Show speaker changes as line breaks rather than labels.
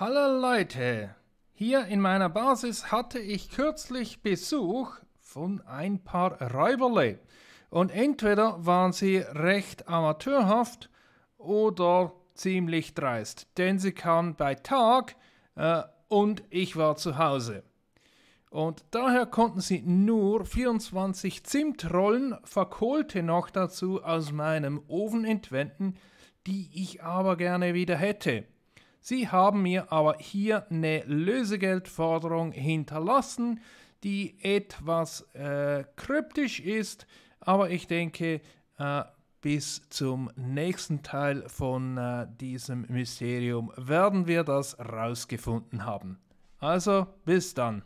Hallo Leute, hier in meiner Basis hatte ich kürzlich Besuch von ein paar Räuberle. Und entweder waren sie recht amateurhaft oder ziemlich dreist, denn sie kamen bei Tag äh, und ich war zu Hause. Und daher konnten sie nur 24 Zimtrollen, verkohlte noch dazu, aus meinem Ofen entwenden, die ich aber gerne wieder hätte. Sie haben mir aber hier eine Lösegeldforderung hinterlassen, die etwas äh, kryptisch ist, aber ich denke, äh, bis zum nächsten Teil von äh, diesem Mysterium werden wir das rausgefunden haben. Also, bis dann.